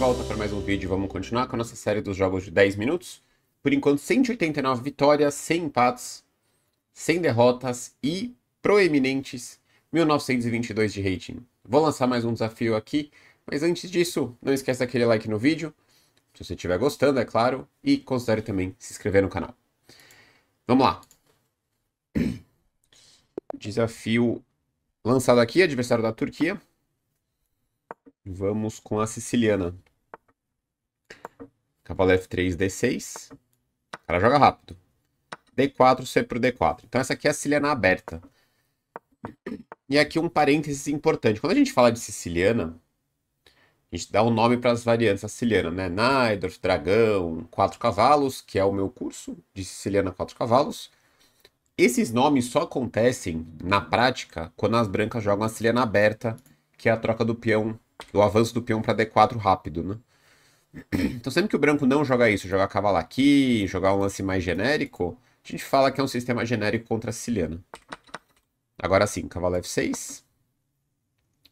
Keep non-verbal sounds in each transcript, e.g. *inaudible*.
volta para mais um vídeo. Vamos continuar com a nossa série dos jogos de 10 minutos. Por enquanto, 189 vitórias, 100 empates, 100 derrotas e proeminentes 1922 de rating. Vou lançar mais um desafio aqui, mas antes disso, não esqueça aquele like no vídeo, se você estiver gostando, é claro, e considere também se inscrever no canal. Vamos lá. *clears throat* Desafio lançado aqui, adversário da Turquia. Vamos com a siciliana. Cavalo F3, D6. O cara joga rápido. D4, C pro D4. Então essa aqui é a siciliana aberta. E aqui um parênteses importante. Quando a gente fala de siciliana, a gente dá um nome para as variantes da siciliana, né? Naidorf, Dragão, Quatro Cavalos, que é o meu curso de siciliana Quatro Cavalos. Esses nomes só acontecem na prática quando as brancas jogam a siciliana aberta, que é a troca do peão, do avanço do peão para D4 rápido, né? Então, sempre que o branco não joga isso, jogar cavalo aqui, jogar um lance mais genérico, a gente fala que é um sistema genérico contra siciliano. Agora sim, cavalo F6,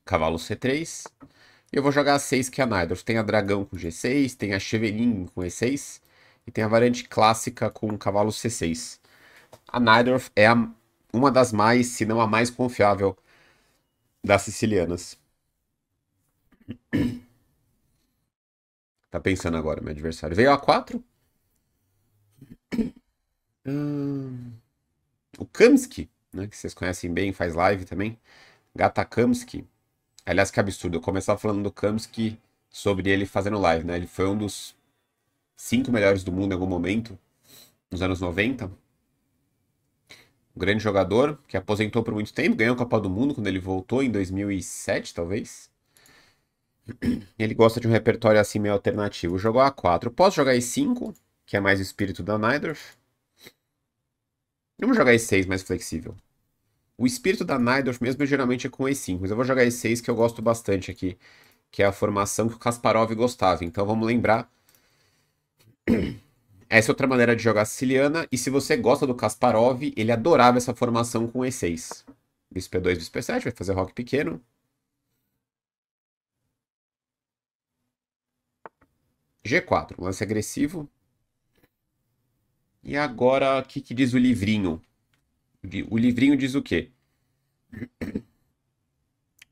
cavalo C3, e eu vou jogar a 6 que é a Nidorf. Tem a dragão com G6, tem a Chevelin com E6, e tem a variante clássica com cavalo C6. A Nidorf é a, uma das mais, se não a mais confiável das sicilianas. Tá pensando agora, meu adversário. Veio A4. O Kamsky, né? Que vocês conhecem bem, faz live também. Gata Kamsky. Aliás, que absurdo. Eu começava falando do Kamsky sobre ele fazendo live, né? Ele foi um dos cinco melhores do mundo em algum momento, nos anos 90. Um grande jogador que aposentou por muito tempo, ganhou a Copa do Mundo quando ele voltou em 2007, talvez. Ele gosta de um repertório assim meio alternativo. Jogou A4. Posso jogar E5, que é mais o espírito da Naidorf. Vamos jogar E6 mais flexível. O espírito da Naidorf mesmo geralmente é com E5, mas eu vou jogar E6 que eu gosto bastante aqui, que é a formação que o Kasparov gostava. Então vamos lembrar. *clears throat* Essa é outra maneira de jogar siciliana, e se você gosta do Kasparov, ele adorava essa formação com E6. Bispo E2, Bispo E7, vai fazer rock pequeno. G4, lance agressivo. E agora, o que, que diz o livrinho? O livrinho diz o quê?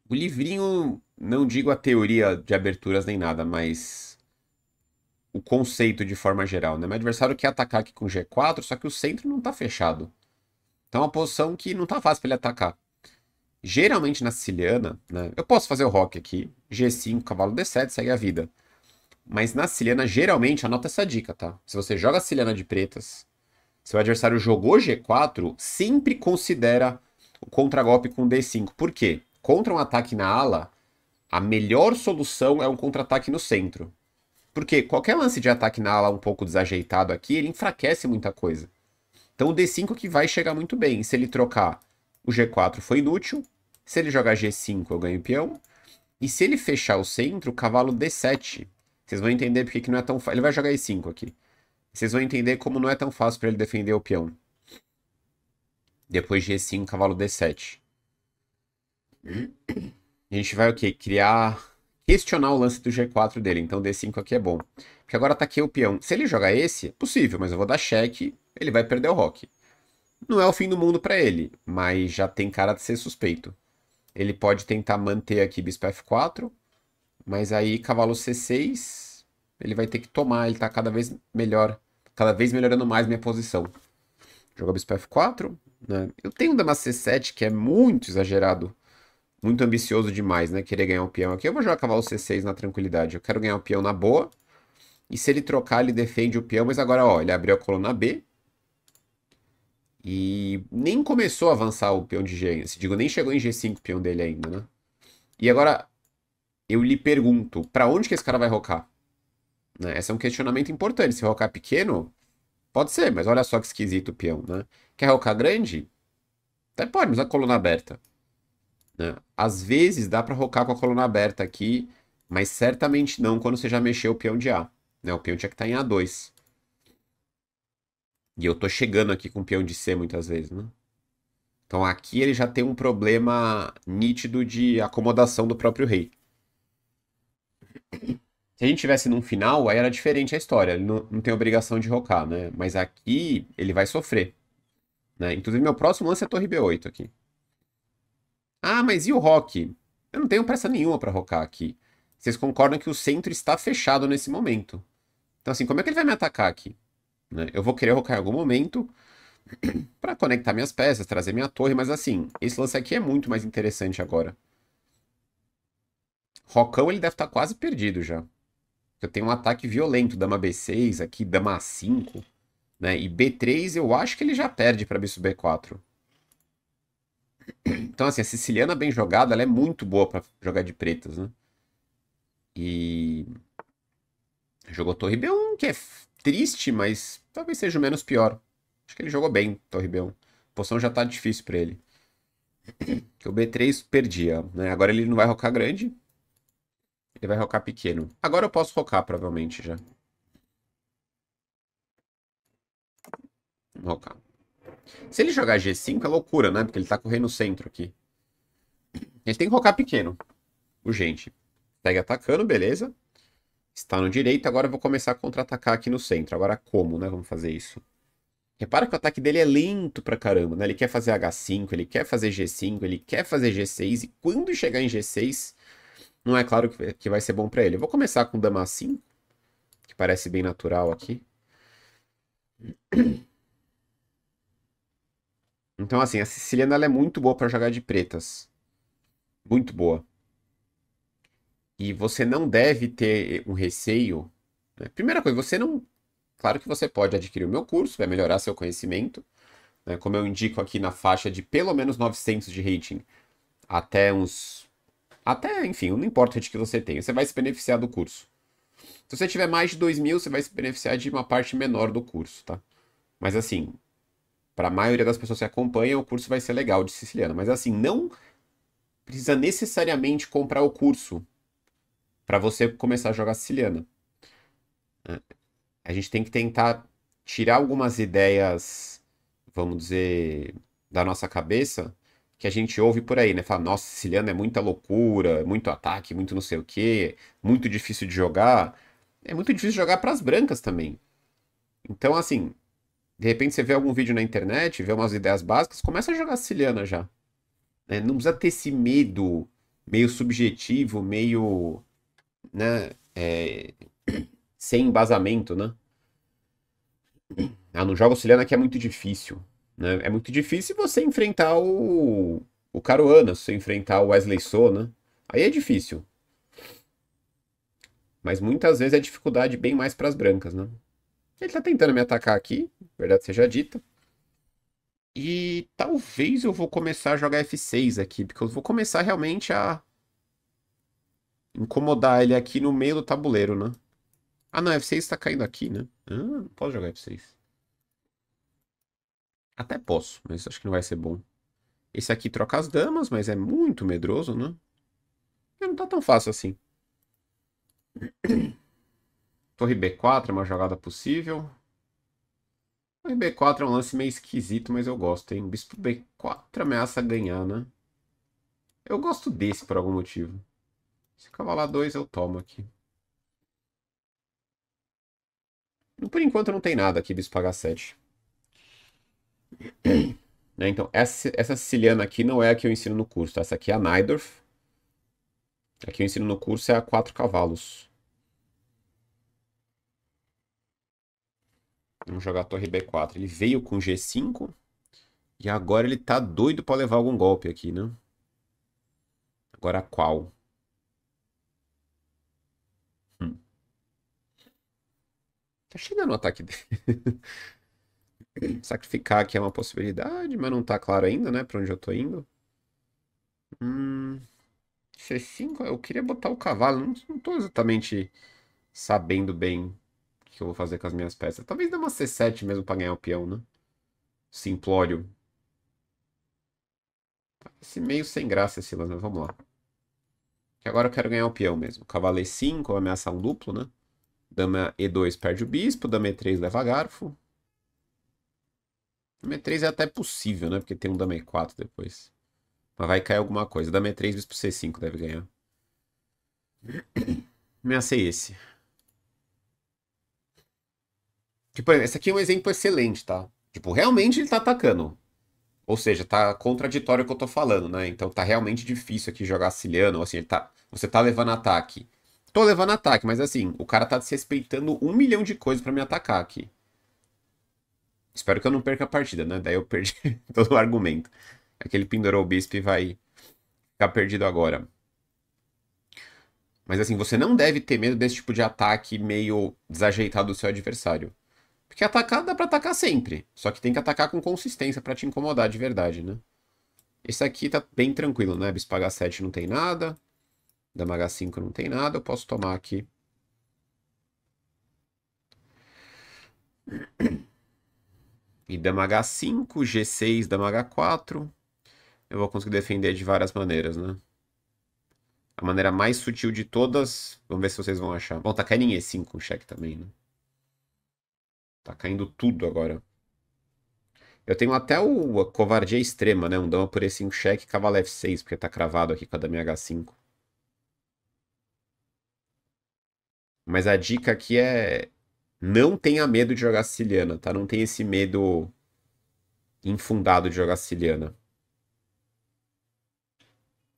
O livrinho, não digo a teoria de aberturas nem nada, mas o conceito de forma geral, né? Meu adversário quer atacar aqui com G4, só que o centro não tá fechado. Então é uma posição que não tá fácil para ele atacar. Geralmente na siciliana, né? Eu posso fazer o rock aqui, G5, cavalo D7, segue a vida. Mas na Siliana, geralmente, anota essa dica, tá? Se você joga Siliana de pretas, se o adversário jogou G4, sempre considera o contragolpe com D5. Por quê? Contra um ataque na ala, a melhor solução é um contra-ataque no centro. Porque qualquer lance de ataque na ala um pouco desajeitado aqui, ele enfraquece muita coisa. Então o D5 que vai chegar muito bem. Se ele trocar o G4 foi inútil. Se ele jogar G5 eu ganho peão. E se ele fechar o centro, o cavalo D7 vocês vão entender porque que não é tão fácil. Ele vai jogar E5 aqui. Vocês vão entender como não é tão fácil para ele defender o peão. Depois de E5, cavalo D7. A gente vai o quê? Criar... Questionar o lance do G4 dele. Então D5 aqui é bom. Porque agora tá aqui o peão. Se ele jogar esse, possível, mas eu vou dar cheque. Ele vai perder o rock. Não é o fim do mundo para ele, mas já tem cara de ser suspeito. Ele pode tentar manter aqui bispo F4. Mas aí cavalo C6, ele vai ter que tomar, ele tá cada vez melhor, cada vez melhorando mais minha posição. Joga bispo F4, né? Eu tenho um dama C7 que é muito exagerado, muito ambicioso demais, né? Querer ganhar um peão aqui. Eu vou jogar cavalo C6 na tranquilidade. Eu quero ganhar o um peão na boa. E se ele trocar, ele defende o peão, mas agora, ó, ele abriu a coluna B. E nem começou a avançar o peão de G, se digo, nem chegou em G5 o peão dele ainda, né? E agora eu lhe pergunto, para onde que esse cara vai rocar? Né? Esse é um questionamento importante. Se rocar pequeno, pode ser, mas olha só que esquisito o peão, né? Quer rocar grande? Até pode, mas a coluna aberta. Né? Às vezes dá para rocar com a coluna aberta aqui, mas certamente não quando você já mexeu o peão de A. Né? O peão tinha que estar tá em A2. E eu tô chegando aqui com o peão de C muitas vezes, né? Então aqui ele já tem um problema nítido de acomodação do próprio rei. Se a gente tivesse num final, aí era diferente a história. Ele não, não tem obrigação de rocar, né? Mas aqui ele vai sofrer. Né? Inclusive, meu próximo lance é a torre B8 aqui. Ah, mas e o rock? Eu não tenho pressa nenhuma para rocar aqui. Vocês concordam que o centro está fechado nesse momento. Então, assim, como é que ele vai me atacar aqui? Né? Eu vou querer rocar em algum momento *clears throat* para conectar minhas peças, trazer minha torre, mas assim, esse lance aqui é muito mais interessante agora. Rocão ele deve estar tá quase perdido já. Eu tenho um ataque violento, dama B6 aqui, dama A5, né? E B3 eu acho que ele já perde para bispo B4. Então, assim, a siciliana bem jogada, ela é muito boa para jogar de pretas, né? E... Jogou torre B1, que é triste, mas talvez seja o menos pior. Acho que ele jogou bem, torre B1. A posição já tá difícil para ele. *clears throat* Que o B3 perdia, né? Agora ele não vai rocar grande, ele vai rocar pequeno. Agora eu posso rocar, provavelmente, já. rocar. Se ele jogar G5 é loucura, né? Porque ele tá correndo no centro aqui. Ele tem que rocar pequeno. Urgente. Segue atacando, beleza. Está no direito, agora eu vou começar a contra-atacar aqui no centro. Agora como, né? Vamos fazer isso. Repara que o ataque dele é lento pra caramba, né? Ele quer fazer H5, ele quer fazer G5, ele quer fazer G6. E quando chegar em G6, não é claro que vai ser bom para ele. Eu vou começar com dama 5, que parece bem natural aqui. Então, assim, a siciliana ela é muito boa para jogar de pretas. Muito boa. E você não deve ter um receio. Né? Primeira coisa, você não. Claro que você pode adquirir o meu curso, vai melhorar seu conhecimento. Né? Como eu indico aqui na faixa de pelo menos 900 de rating até uns até, enfim, não importa o que você tenha, você vai se beneficiar do curso. Se você tiver mais de 2 mil, você vai se beneficiar de uma parte menor do curso, tá? Mas assim, para a maioria das pessoas que acompanham, o curso vai ser legal de siciliano. Mas assim, não precisa necessariamente comprar o curso para você começar a jogar siciliana. É, a gente tem que tentar tirar algumas ideias, vamos dizer, da nossa cabeça que a gente ouve por aí, né? Fala, nossa, siciliano é muita loucura, muito ataque, muito não sei o quê, muito difícil de jogar. É muito difícil jogar para as brancas também. Então, assim, de repente você vê algum vídeo na internet, vê umas ideias básicas, começa a jogar siciliana já. Né? Não precisa ter esse medo meio subjetivo, meio. Né? É... *clears throat* sem embasamento, né? Ah, não joga siciliana que é muito difícil. Né? É muito difícil você enfrentar o, o Caruana, você enfrentar o Wesley Sona. Né? Aí é difícil. Mas muitas vezes é dificuldade bem mais para as brancas, né? Ele tá tentando me atacar aqui, verdade seja dita. E talvez eu vou começar a jogar F6 aqui, porque eu vou começar realmente a incomodar ele aqui no meio do tabuleiro, né? Ah, não, F6 tá caindo aqui, né? Ah, não posso jogar F6. Até posso, mas acho que não vai ser bom. Esse aqui troca as damas, mas é muito medroso, né? Não tá tão fácil assim. *clears throat* Torre B4 é uma jogada possível. Torre B4 é um lance meio esquisito, mas eu gosto, hein? Bispo B4 ameaça ganhar, né? Eu gosto desse por algum motivo. Se cavalar 2, eu tomo aqui. Por enquanto não tem nada aqui, bispo H7. Né? Então, essa, essa siciliana aqui não é a que eu ensino no curso, tá? Essa aqui é a Neidorf. A que eu ensino no curso é a quatro cavalos. Vamos jogar a torre B4. Ele veio com G5. E agora ele tá doido para levar algum golpe aqui, né? Agora qual? Hum. Tá chegando o ataque dele. *laughs* Sacrificar aqui é uma possibilidade, mas não tá claro ainda, né? Pra onde eu tô indo. Hum, C5, eu queria botar o cavalo. Não, não tô exatamente sabendo bem o que eu vou fazer com as minhas peças. Talvez dê uma C7 mesmo pra ganhar o peão, né? Simplório. Esse meio sem graça esse lance, mas vamos lá. agora eu quero ganhar o peão mesmo. Cavalo E5, ameaça um duplo, né? Dama E2 perde o bispo, dama E3 leva garfo. Dame 3 é até possível, né? Porque tem um Dame E4 depois. Mas vai cair alguma coisa. Dame E3, bispo C5 deve ganhar. Ameacei *clears throat* esse. Tipo, esse aqui é um exemplo excelente, tá? Tipo, realmente ele tá atacando. Ou seja, tá contraditório o que eu tô falando, né? Então tá realmente difícil aqui jogar siciliano. Assim, ele tá, você tá levando ataque. Tô levando ataque, mas assim, o cara tá desrespeitando um milhão de coisas para me atacar aqui. Espero que eu não perca a partida, né? Daí eu perdi *laughs* todo o argumento. Aquele é pendurou o bispo e vai ficar perdido agora. Mas assim, você não deve ter medo desse tipo de ataque meio desajeitado do seu adversário. Porque atacar dá pra atacar sempre. Só que tem que atacar com consistência para te incomodar de verdade, né? Esse aqui tá bem tranquilo, né? Bispo H7 não tem nada. Dama H5 não tem nada. Eu posso tomar aqui. *clears throat* e dama h5, g6, dama h4. Eu vou conseguir defender de várias maneiras, né? A maneira mais sutil de todas, vamos ver se vocês vão achar. Bom, tá caindo em e5 o um cheque também, né? Tá caindo tudo agora. Eu tenho até o a covardia extrema, né? Um dama por e5 cheque, cavalo f6, porque tá cravado aqui com a dama h5. Mas a dica aqui é não tenha medo de jogar siciliana, tá? Não tenha esse medo infundado de jogar siciliana.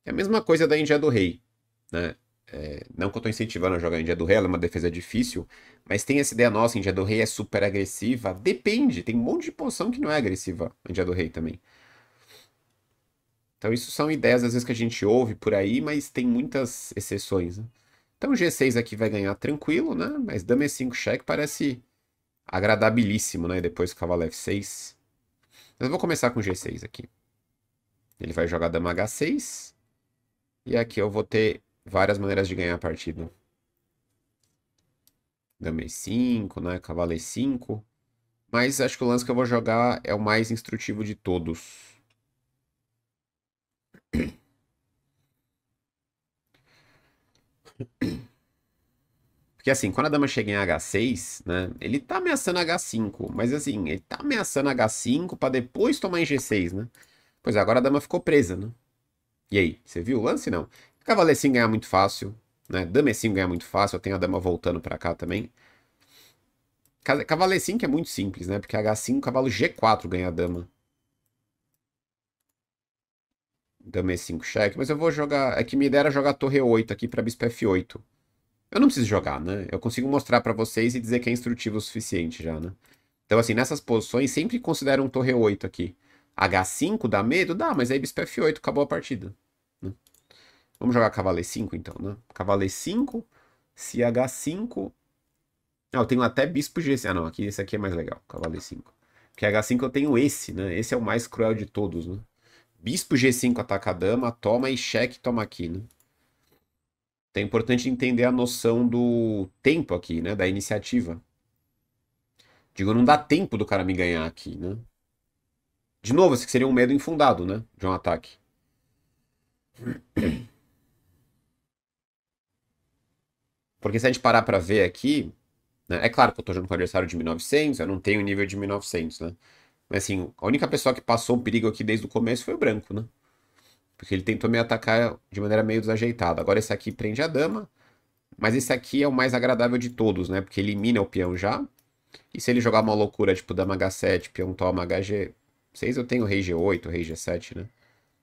É a mesma coisa da Índia do Rei, né? É, não que eu estou incentivando a jogar Índia do Rei, ela é uma defesa difícil, mas tem essa ideia nossa, Índia do Rei é super agressiva. Depende, tem um monte de posição que não é agressiva, Índia do Rei também. Então isso são ideias às vezes que a gente ouve por aí, mas tem muitas exceções. Né? Então G6 aqui vai ganhar tranquilo, né? Mas dama E5 cheque parece agradabilíssimo, né? Depois do cavalo F6. Mas eu vou começar com G6 aqui. Ele vai jogar dama H6. E aqui eu vou ter várias maneiras de ganhar a partida. Dama E5, né? Cavalo E5. Mas acho que o lance que eu vou jogar é o mais instrutivo de todos. *clears throat* Porque assim, quando a dama chega em H6, né? Ele tá ameaçando H5. Mas assim, ele tá ameaçando H5 para depois tomar em G6, né? Pois é, agora a dama ficou presa, né? E aí, você viu o lance? Não. Cavaleiro 5 ganhar muito fácil, né? Dama E5 ganhar muito fácil. Eu tenho a dama voltando para cá também. Cavaleiro E5 é muito simples, né? Porque H5, cavalo G4 ganha a dama. Dama E5 cheque, mas eu vou jogar... É que me ideia jogar torre 8 aqui para bispo F8. Eu não preciso jogar, né? Eu consigo mostrar para vocês e dizer que é instrutivo o suficiente já, né? Então, assim, nessas posições, sempre considero um torre 8 aqui. H5 dá medo? Dá, mas aí bispo F8, acabou a partida. Né? Vamos jogar cavalo E5, então, né? Cavalo E5, se H5... Ah, eu tenho até bispo G5. Ah, não, aqui, esse aqui é mais legal, cavalo E5. Porque H5 eu tenho esse, né? Esse é o mais cruel de todos, né? Bispo G5 ataca a dama, toma e cheque, toma aqui. Né? Então é importante entender a noção do tempo aqui, né? Da iniciativa. Digo, não dá tempo do cara me ganhar aqui, né? De novo, esse seria um medo infundado, né? De um ataque. Porque se a gente parar pra ver aqui, né? é claro que eu tô jogando com o adversário de 1900, eu não tenho nível de 1900, né? Assim, a única pessoa que passou o perigo aqui desde o começo foi o branco, né? Porque ele tentou me atacar de maneira meio desajeitada. Agora esse aqui prende a dama. Mas esse aqui é o mais agradável de todos, né? Porque elimina o peão já. E se ele jogar uma loucura, tipo, dama H7, peão toma HG6, eu tenho rei G8, rei G7, né?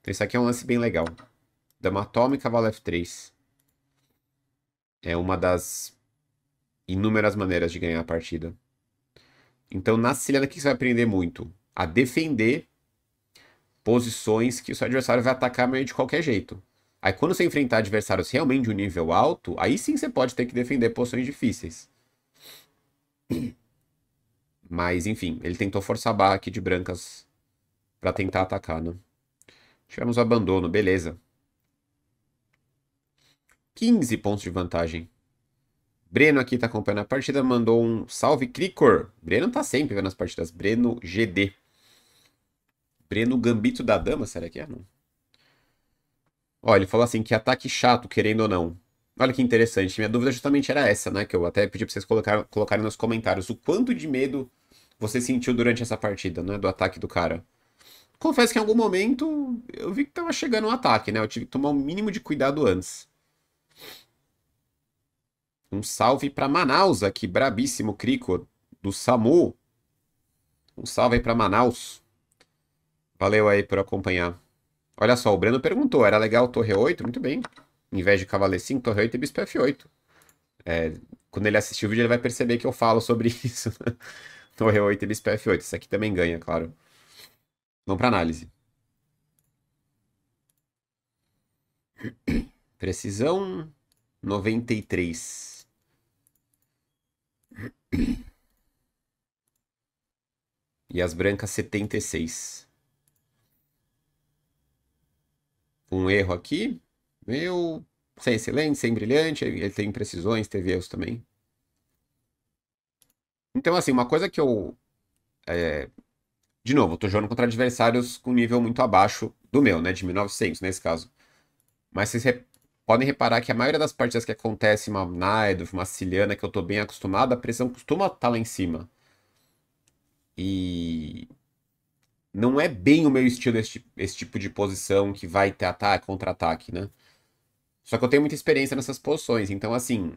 Então esse aqui é um lance bem legal. Dama toma e cavalo F3. É uma das inúmeras maneiras de ganhar a partida. Então na Siciliana, o que você vai aprender muito? a defender posições que o seu adversário vai atacar meio de qualquer jeito. Aí quando você enfrentar adversários realmente de um nível alto, aí sim você pode ter que defender posições difíceis. Mas enfim, ele tentou forçar a barra aqui de brancas para tentar atacar, né? Tivemos abandono, beleza. 15 pontos de vantagem. Breno aqui tá acompanhando a partida, mandou um salve Cricor. Breno tá sempre vendo as partidas, Breno GD. Breno Gambito da Dama, será que é? Não. Ó, ele falou assim, que ataque chato, querendo ou não. Olha que interessante, minha dúvida justamente era essa, né? Que eu até pedi pra vocês colocar, colocarem nos comentários. O quanto de medo você sentiu durante essa partida, né? Do ataque do cara. Confesso que em algum momento eu vi que tava chegando um ataque, né? Eu tive que tomar o um mínimo de cuidado antes. Um salve para Manaus aqui, brabíssimo, Crico, do Samu. Um salve aí pra Manaus. Valeu aí por acompanhar. Olha só, o Breno perguntou, era legal torre 8? Muito bem. Em vez de cavaleiro 5, torre 8 e bispo f8. É, quando ele assistir o vídeo, ele vai perceber que eu falo sobre *laughs* isso. torre 8 e bispo f8. Isso aqui também ganha, claro. Vamos para análise. Precisão 93. E as brancas 76. um erro aqui, meu, sem excelente, sem brilhante, ele tem imprecisões, teve erros também. Então, assim, uma coisa que eu. É... De novo, eu tô jogando contra adversários com nível muito abaixo do meu, né? De 1900 nesse caso. Mas vocês re... podem reparar que a maioria das partidas que acontece uma Naidov, uma Ciliana, que eu tô bem acostumado, a pressão costuma estar tá lá em cima. E não é bem o meu estilo esse, esse tipo de posição que vai ter ataque, contra-ataque, né? Só que eu tenho muita experiência nessas posições, então assim,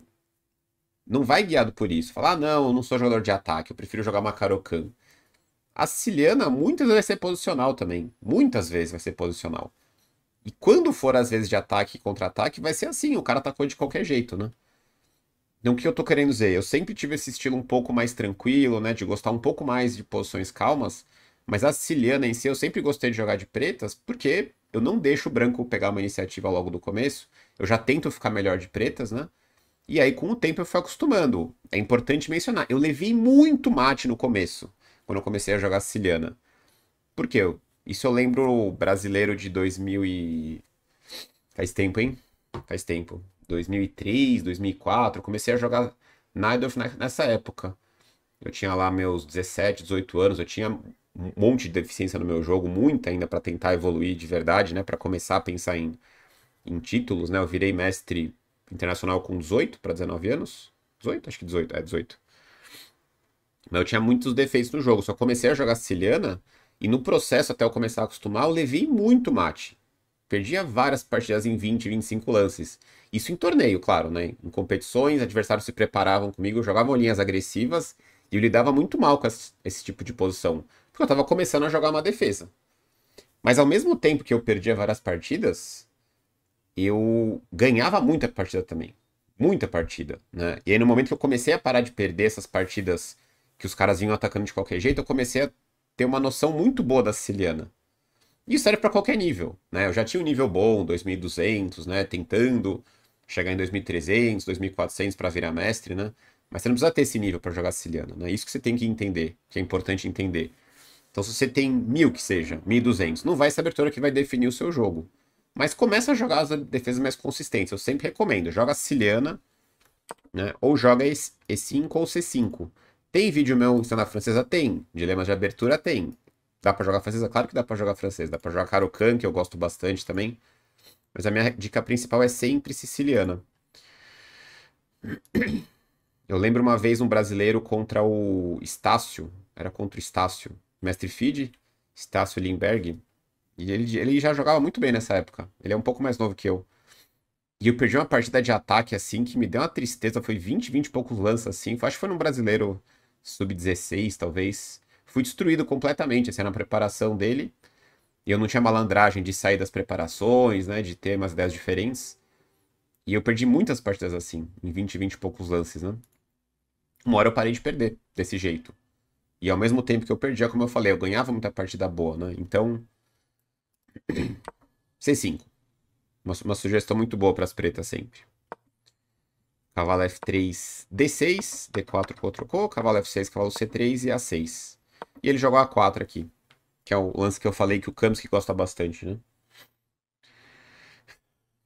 não vai guiado por isso. Falar, ah, não, eu não sou jogador de ataque, eu prefiro jogar uma Karokan. A Siciliana muitas vezes vai ser posicional também. Muitas vezes vai ser posicional. E quando for às vezes de ataque e contra-ataque, vai ser assim, o cara atacou de qualquer jeito, né? Então o que eu tô querendo dizer? Eu sempre tive esse estilo um pouco mais tranquilo, né? De gostar um pouco mais de posições calmas. Mas a Siciliana em si, eu sempre gostei de jogar de pretas, porque eu não deixo o branco pegar uma iniciativa logo do começo. Eu já tento ficar melhor de pretas, né? E aí, com o tempo, eu fui acostumando. É importante mencionar. Eu levei muito mate no começo, quando eu comecei a jogar siciliana. Por quê? isso eu lembro brasileiro de 2000 e... Faz tempo, hein? Faz tempo. 2003, 2004. comecei a jogar Night of nessa época. Eu tinha lá meus 17, 18 anos. Eu tinha um monte de deficiência no meu jogo, muita ainda para tentar evoluir de verdade, né? Para começar a pensar em, em títulos, né? Eu virei mestre internacional com 18 para 19 anos. 18? Acho que 18. É, 18. Mas eu tinha muitos defeitos no jogo. Só comecei a jogar siciliana e no processo, até eu começar a acostumar, eu levei muito mate. Perdia várias partidas em 20, 25 lances. Isso em torneio, claro, né? Em competições, adversários se preparavam comigo, jogavam linhas agressivas e eu lidava muito mal com esse tipo de posição eu tava começando a jogar uma defesa. Mas ao mesmo tempo que eu perdia várias partidas, eu ganhava muita partida também. Muita partida, né? E aí no momento que eu comecei a parar de perder essas partidas que os caras vinham atacando de qualquer jeito, eu comecei a ter uma noção muito boa da siciliana. E isso serve para qualquer nível, né? Eu já tinha um nível bom, 2200, né? Tentando chegar em 2300, 2400 para virar mestre, né? Mas você não precisa ter esse nível para jogar siciliana, né? Isso que você tem que entender, que é importante entender. Então, se você tem mil que seja, 1.200, não vai ser a abertura que vai definir o seu jogo. Mas começa a jogar as defesas mais consistentes. Eu sempre recomendo. Joga Siciliana, né? Ou joga E5 ou C5. Tem vídeo meu ensinando a francesa? Tem. Dilemas de abertura? Tem. Dá pra jogar francesa? Claro que dá pra jogar francesa. Dá pra jogar Karokan, que eu gosto bastante também. Mas a minha dica principal é sempre siciliana. Eu lembro uma vez um brasileiro contra o Estácio. Era contra o Estácio mestre Feed, Estácio Lindbergh. E ele, ele já jogava muito bem nessa época. Ele é um pouco mais novo que eu. E eu perdi uma partida de ataque, assim, que me deu uma tristeza. Foi 20, 20 e poucos lances, assim. Acho que foi num brasileiro sub-16, talvez. Fui destruído completamente, assim, na preparação dele. E eu não tinha malandragem de sair das preparações, né? De ter umas ideias diferentes. E eu perdi muitas partidas assim, em 20, 20 e poucos lances, né? Uma hora eu parei de perder, desse jeito. E ao mesmo tempo que eu perdia, como eu falei, eu ganhava muita partida boa, né? Então. C5. *clears throat* Uma, uma sugestão muito boa para as pretas sempre. Cavalo F3, D6, D4 trocou, cavalo F6, cavalo C3 e A6. E ele jogou A4 aqui, que é o lance que eu falei que o Kamsky gosta bastante, né?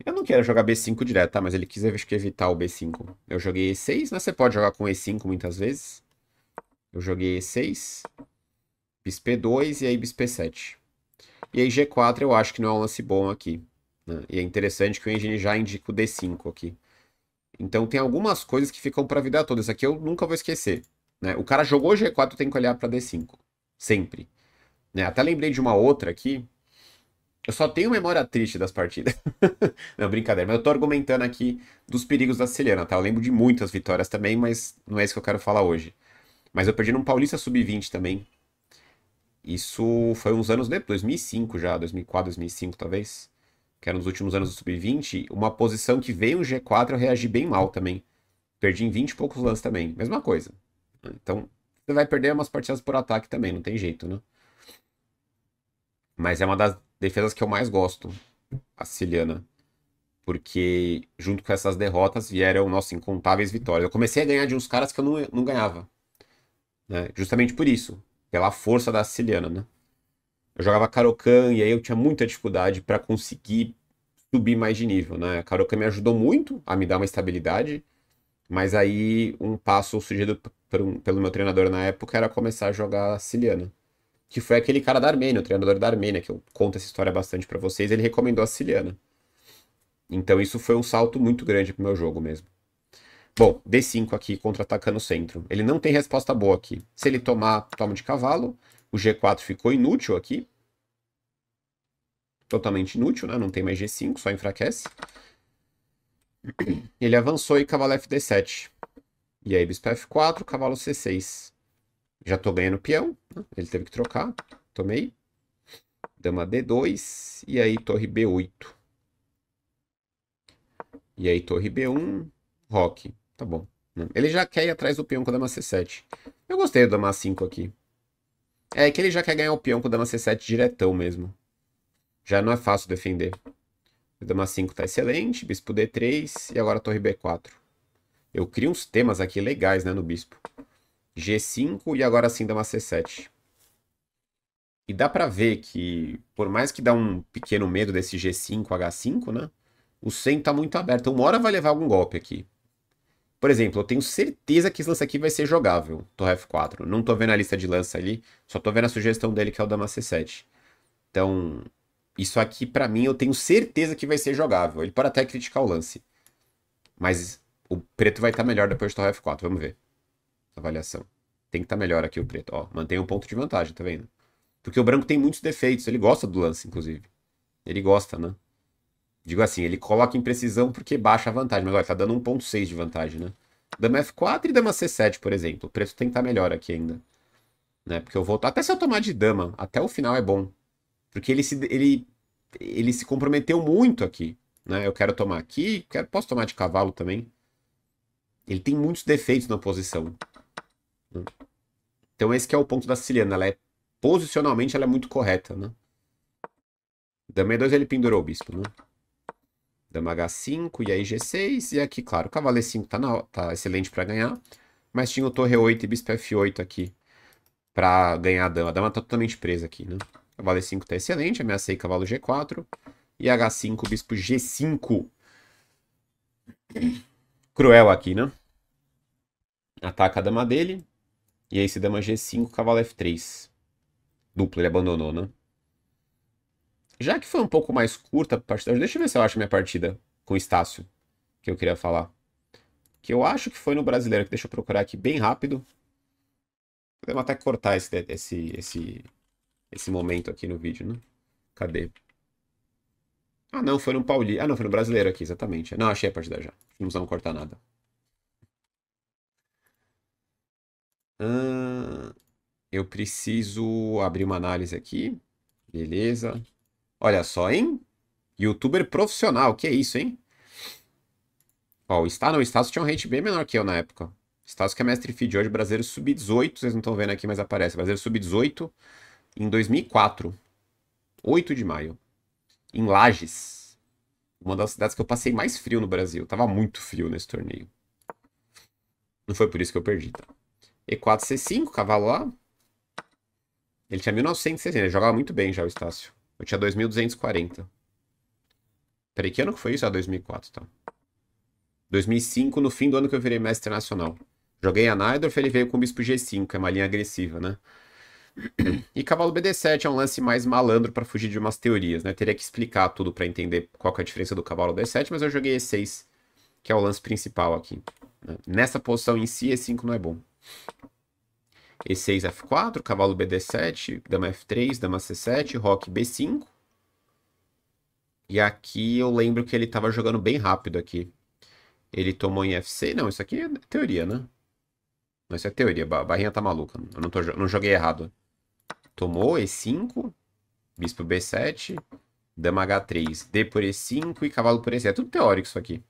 Eu não quero jogar B5 direto, tá? Mas ele quis acho que, evitar o B5. Eu joguei E6, né? Você pode jogar com E5 muitas vezes. Eu joguei E6, bisp 2 e aí bisp 7 E aí G4 eu acho que não é um lance bom aqui. Né? E é interessante que o engine já indica o D5 aqui. Então tem algumas coisas que ficam para a vida toda. Isso aqui eu nunca vou esquecer. Né? O cara jogou G4, tem que olhar para D5. Sempre. Né? Até lembrei de uma outra aqui. Eu só tenho memória triste das partidas. *laughs* não, brincadeira. Mas eu tô argumentando aqui dos perigos da Siciliana, tá? Eu lembro de muitas vitórias também, mas não é isso que eu quero falar hoje. Mas eu perdi num Paulista Sub-20 também. Isso foi uns anos depois, 2005 já, 2004, 2005 talvez. Que era nos últimos anos do Sub-20. Uma posição que veio no G4, eu reagi bem mal também. Perdi em 20 e poucos lances também. Mesma coisa. Então, você vai perder umas partidas por ataque também, não tem jeito, né? Mas é uma das defesas que eu mais gosto, a Siciliana. Porque junto com essas derrotas vieram, nossa, incontáveis vitórias. Eu comecei a ganhar de uns caras que eu não, não ganhava. Né? Justamente por isso, pela força da siciliana, né? Eu jogava Karokan e aí eu tinha muita dificuldade para conseguir subir mais de nível, né? A Karokan me ajudou muito a me dar uma estabilidade, mas aí um passo sugerido um, pelo meu treinador na época era começar a jogar siciliana. Que foi aquele cara da Armênia, o treinador da Armênia, que eu conto essa história bastante para vocês, ele recomendou a siciliana. Então isso foi um salto muito grande pro meu jogo mesmo. Bom, D5 aqui, contra-atacando o centro. Ele não tem resposta boa aqui. Se ele tomar, toma de cavalo. O G4 ficou inútil aqui. Totalmente inútil, né? Não tem mais G5, só enfraquece. *clears throat* Ele avançou e cavalo Fd7. E aí, bispo F4, cavalo C6. Já tô ganhando peão. Né? Ele teve que trocar. Tomei. Dama D2. E aí, torre B8. E aí, torre B1. Roque. Tá bom. Ele já quer ir atrás do peão com a dama C7. Eu gostei do dama 5 aqui. É que ele já quer ganhar o peão com a dama C7 diretão mesmo. Já não é fácil defender. O dama 5 tá excelente, bispo D3 e agora a torre B4. Eu crio uns temas aqui legais, né, no bispo. G5 e agora sim dama C7. E dá pra ver que, por mais que dá um pequeno medo desse G5, H5, né? O centro tá muito aberto. Uma hora vai levar algum golpe aqui. Por exemplo, eu tenho certeza que esse lance aqui vai ser jogável, torre F4. Não tô vendo a lista de lança ali, só tô vendo a sugestão dele que é o dama C7. Então, isso aqui para mim eu tenho certeza que vai ser jogável. Ele pode até criticar o lance. Mas o preto vai estar tá melhor depois de torre F4, vamos ver. Avaliação. Tem que estar tá melhor aqui o preto, ó. Mantém um ponto de vantagem, tá vendo? Porque o branco tem muitos defeitos, ele gosta do lance, inclusive. Ele gosta, né? Digo assim, ele coloca em precisão porque baixa a vantagem. Mas olha tá dando 1.6 de vantagem, né? Dama F4 e dama C7, por exemplo. O preço tem que estar tá melhor aqui ainda. Né? Porque eu vou... Até se eu tomar de dama, até o final é bom. Porque ele se, ele, ele se comprometeu muito aqui. Né? Eu quero tomar aqui, quero, posso tomar de cavalo também. Ele tem muitos defeitos na posição. Né? Então esse é o ponto da siciliana. Ela é, posicionalmente ela é muito correta, né? Dama E2 ele pendurou o bispo, né? Dama H5 e aí G6. E aqui, claro, cavalo E5 tá, na, tá excelente para ganhar. Mas tinha o torre 8 e bispo F8 aqui para ganhar a dama. A dama tá totalmente presa aqui, né? Cavalo E5 tá excelente. Ameacei cavalo G4. E H5, bispo G5. *clears throat* Cruel aqui, né? Ataca a dama dele. E aí se dama G5, cavalo F3. Duplo, ele abandonou, né? Já que foi um pouco mais curta a partida, deixa eu ver se eu acho minha partida com o Estácio, que eu queria falar. Que eu acho que foi no Brasileiro, que deixa eu procurar aqui bem rápido. Podemos até cortar esse, esse, esse, esse momento aqui no vídeo, né? Cadê? Ah, não, foi no Pauli. Ah, não, foi no Brasileiro aqui, exatamente. Não, achei a partida já. Não precisamos cortar nada. Hum, eu preciso abrir uma análise aqui. Beleza. Olha só, hein? Youtuber profissional, que é isso, hein? Ó, o Estácio, não, o Estácio tinha um rate bem menor que eu na época. Estácio que é mestre feed hoje, brasileiro sub-18, vocês não estão vendo aqui, mas aparece. Brasileiro sub-18 em 2004, 8 de maio, em Lages. Uma das cidades que eu passei mais frio no Brasil. Tava muito frio nesse torneio. Não foi por isso que eu perdi, tá? E4C5, cavalo lá. Ele tinha 1960, ele jogava muito bem já o Estácio. Eu tinha 2240. Peraí, que ano que foi isso? Ah, 2004, tá. 2005, no fim do ano que eu virei mestre nacional. Joguei a Nidorf, ele veio com o bispo G5, é uma linha agressiva, né? E cavalo BD7 é um lance mais malandro para fugir de umas teorias, né? Eu teria que explicar tudo para entender qual é a diferença do cavalo D7, mas eu joguei E6, que é o lance principal aqui. Né? Nessa posição em si, E5 não é bom. E6, F4, cavalo BD7, dama F3, dama C7, roque B5. E aqui eu lembro que ele estava jogando bem rápido aqui. Ele tomou em F6. Não, isso aqui é teoria, né? Não, isso é teoria. A barrinha tá maluca. Eu não, tô, não joguei errado. Tomou E5, bispo B7, dama H3, D por E5 e cavalo por E7. É tudo teórico isso aqui.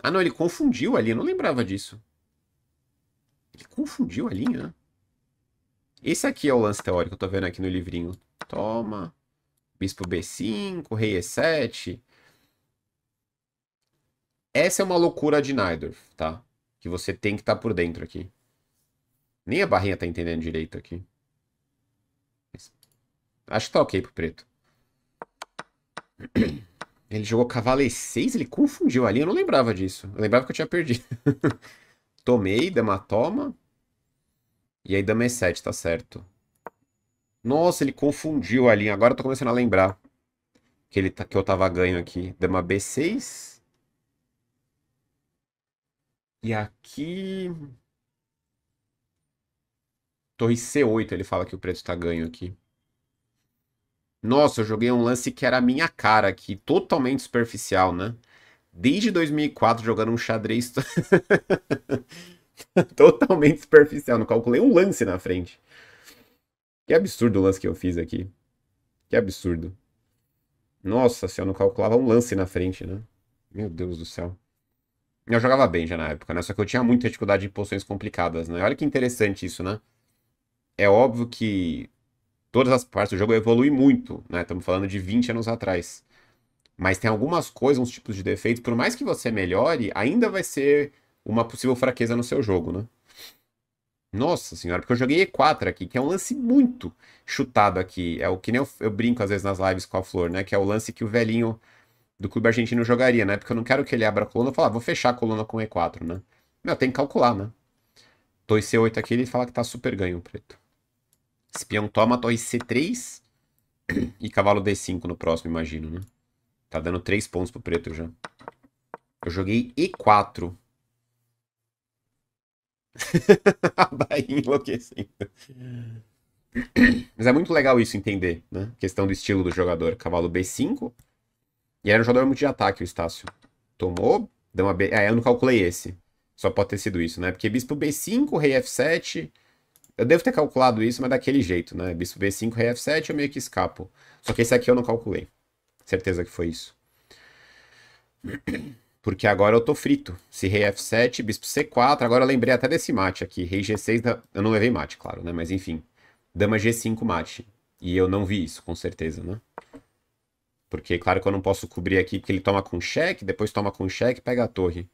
Ah, não, ele confundiu ali. Eu não lembrava disso. Ele confundiu a linha, né? Esse aqui é o lance teórico que eu tô vendo aqui no livrinho. Toma. Bispo B5, rei E7. Essa é uma loucura de Neidorf, tá? Que você tem que estar tá por dentro aqui. Nem a barrinha tá entendendo direito aqui. Acho que tá ok pro preto. Ele jogou cavalo E6, ele confundiu a linha. Eu não lembrava disso. Eu lembrava que eu tinha perdido. *laughs* Tomei, dama toma. E aí dama E7, tá certo. Nossa, ele confundiu a linha. Agora eu tô começando a lembrar que, ele tá, que eu tava ganho aqui. Dama B6. E aqui... Torre C8, ele fala que o preto tá ganho aqui. Nossa, eu joguei um lance que era a minha cara aqui. Totalmente superficial, né? desde 2004 jogando um xadrez *laughs* totalmente superficial. Não calculei um lance na frente. Que absurdo o lance que eu fiz aqui. Que absurdo. Nossa, senhora, eu não calculava um lance na frente, né? Meu Deus do céu. Eu jogava bem já na época, né? Só que eu tinha muita dificuldade em posições complicadas, né? Olha que interessante isso, né? É óbvio que todas as partes do jogo evoluem muito, né? Estamos falando de 20 anos atrás. Mas tem algumas coisas, uns tipos de defeitos, por mais que você melhore, ainda vai ser uma possível fraqueza no seu jogo, né? Nossa senhora, porque eu joguei E4 aqui, que é um lance muito chutado aqui. É o que nem eu, eu brinco às vezes nas lives com a Flor, né? Que é o lance que o velhinho do clube argentino jogaria, né? Porque eu não quero que ele abra a coluna e fale, ah, vou fechar a coluna com E4, né? Meu, tem que calcular, né? Torre C8 aqui, ele fala que tá super ganho, preto. Espião toma, torre C3 *clears throat* e cavalo D5 no próximo, imagino, né? Tá dando 3 pontos pro preto já. Eu joguei E4. *laughs* a Bahia é enlouquecendo. Mas é muito legal isso entender, né? Questão do estilo do jogador. Cavalo B5. E era um jogador muito de ataque, o Estácio. Tomou, deu uma B. Ah, eu não calculei esse. Só pode ter sido isso, né? Porque bispo B5, rei F7. Eu devo ter calculado isso, mas daquele jeito, né? Bispo B5, rei F7, eu meio que escapo. Só que esse aqui eu não calculei. Certeza que foi isso. Porque agora eu tô frito. Se rei F7, bispo C4. Agora eu lembrei até desse mate aqui. Rei G6, eu não levei mate, claro, né? Mas enfim. Dama G5 mate. E eu não vi isso, com certeza, né? Porque, claro que eu não posso cobrir aqui, porque ele toma com cheque, depois toma com cheque, pega a torre.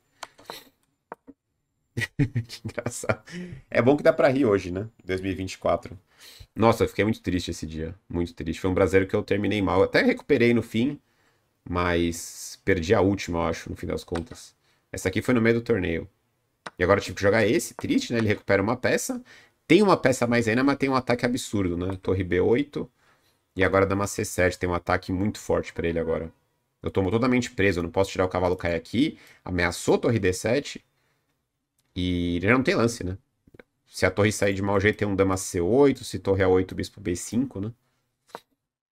*laughs* que engraçado. É bom que dá pra rir hoje, né? 2024. Nossa, eu fiquei muito triste esse dia. Muito triste. Foi um brasileiro que eu terminei mal. Até recuperei no fim, mas perdi a última, eu acho, no fim das contas. Essa aqui foi no meio do torneio. E agora eu tive que jogar esse, triste, né? Ele recupera uma peça. Tem uma peça mais ainda, mas tem um ataque absurdo, né? Torre B8. E agora dá uma C7. Tem um ataque muito forte para ele agora. Eu tô totalmente preso, eu não posso tirar o cavalo cair aqui. Ameaçou torre D7. E ele não tem lance, né? Se a torre sair de mau jeito, tem um dama C8. Se torre A8, bispo B5, né?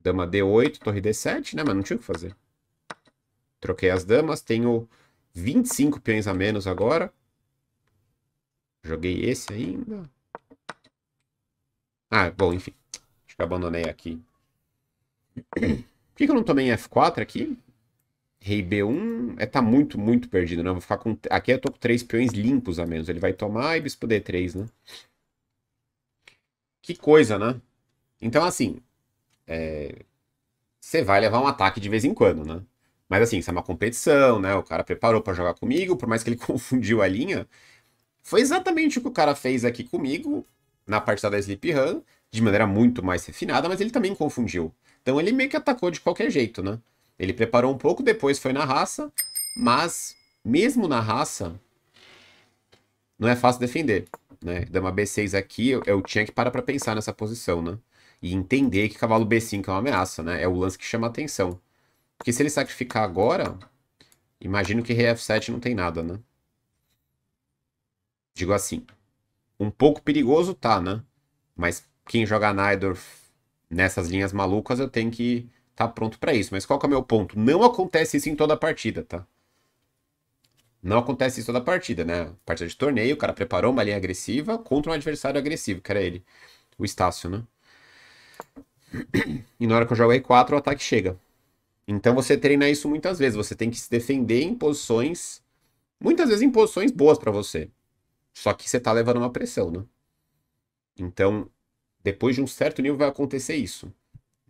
Dama D8, torre D7, né? Mas não tinha o que fazer. Troquei as damas. Tenho 25 peões a menos agora. Joguei esse ainda. Ah, bom, enfim. Acho que abandonei aqui. *clears throat* Por que, que eu não tomei F4 aqui? Rei B1 é, tá muito, muito perdido, né? Vou ficar com... Aqui eu tô com três peões limpos a menos. Ele vai tomar e bispo D3, né? Que coisa, né? Então, assim... É, você é... vai levar um ataque de vez em quando, né? Mas, assim, isso é uma competição, né? O cara preparou para jogar comigo, por mais que ele *laughs* confundiu a linha. Foi exatamente o que o cara fez aqui comigo, na partida da Sleep Run, de maneira muito mais refinada, mas ele também confundiu. Então ele meio que atacou de qualquer jeito, né? Ele preparou um pouco, depois foi na raça, mas mesmo na raça, não é fácil defender. Né? Dama B6 aqui, eu, eu tinha que parar para pensar nessa posição, né? E entender que cavalo B5 é uma ameaça, né? É o lance que chama atenção. Porque se ele sacrificar agora, imagino que rei F7 não tem nada, né? Digo assim, um pouco perigoso tá, né? Mas quem joga Nidor nessas linhas malucas, eu tenho que tá pronto para isso. Mas qual que é o meu ponto? Não acontece isso em toda a partida, tá? Não acontece isso toda a partida, né? Partida de torneio, o cara preparou uma linha agressiva contra um adversário agressivo, que era ele, o Estácio, né? E na hora que eu jogo E4, o ataque chega. Então você treina isso muitas vezes. Você tem que se defender em posições. Muitas vezes em posições boas para você. Só que você tá levando uma pressão, né? Então, depois de um certo nível vai acontecer isso.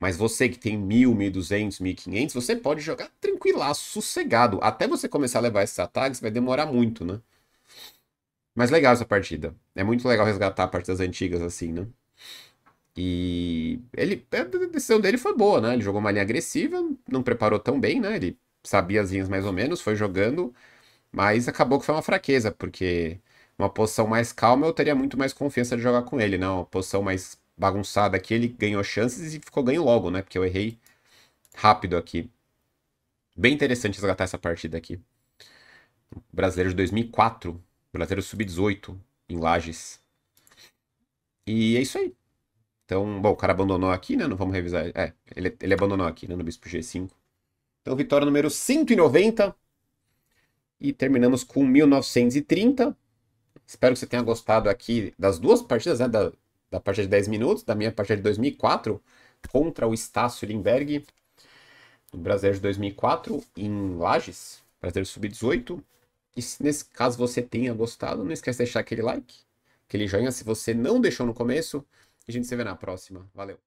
Mas você que tem mil, mil duzentos, mil quinhentos, você pode jogar tranquilaço, sossegado. Até você começar a levar esses ataques vai demorar muito, né? Mas legal essa partida. É muito legal resgatar partidas antigas assim, né? E ele, a decisão dele foi boa, né? Ele jogou uma linha agressiva, não preparou tão bem, né? Ele sabia as linhas mais ou menos, foi jogando, mas acabou que foi uma fraqueza, porque uma posição mais calma eu teria muito mais confiança de jogar com ele, né? Uma posição mais bagunçada aqui, ele ganhou chances e ficou ganho logo, né? Porque eu errei rápido aqui. Bem interessante resgatar essa partida aqui. Brasileiro de 2004, Brasileiro Sub-18 em Lages. E é isso aí. Então, bom, o cara abandonou aqui, né? Não vamos revisar. É, ele, ele abandonou aqui, né? No Bispo G5. Então, vitória número 190. E terminamos com 1930. Espero que você tenha gostado aqui das duas partidas, né? Da, da partida de 10 minutos, da minha partida de 2004, contra o Estácio Lindbergh, no Brasil de 2004, em Lages, Brasil Sub-18. E se nesse caso você tenha gostado, não esquece de deixar aquele like, aquele joinha se você não deixou no começo. E a gente se vê na próxima. Valeu!